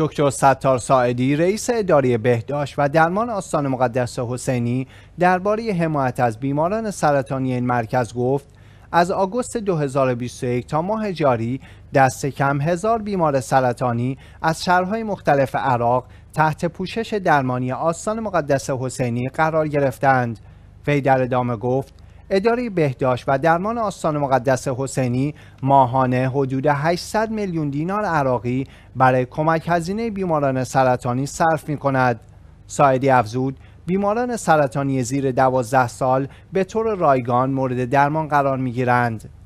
دکتر ستار ساعدی رئیس اداره بهداشت و درمان آستان مقدس حسینی درباره حمایت از بیماران سرطانی این مرکز گفت از آگوست 2021 تا ماه جاری دست کم هزار بیمار سرطانی از شهرهای مختلف عراق تحت پوشش درمانی آستان مقدس حسینی قرار گرفتند وی در ادامه گفت اداره بهداشت و درمان آستان مقدس حسینی ماهانه حدود 800 میلیون دینار عراقی برای کمک هزینه بیماران سرطانی صرف می کند. سایدی افزود بیماران سرطانی زیر 12 سال به طور رایگان مورد درمان قرار می گیرند.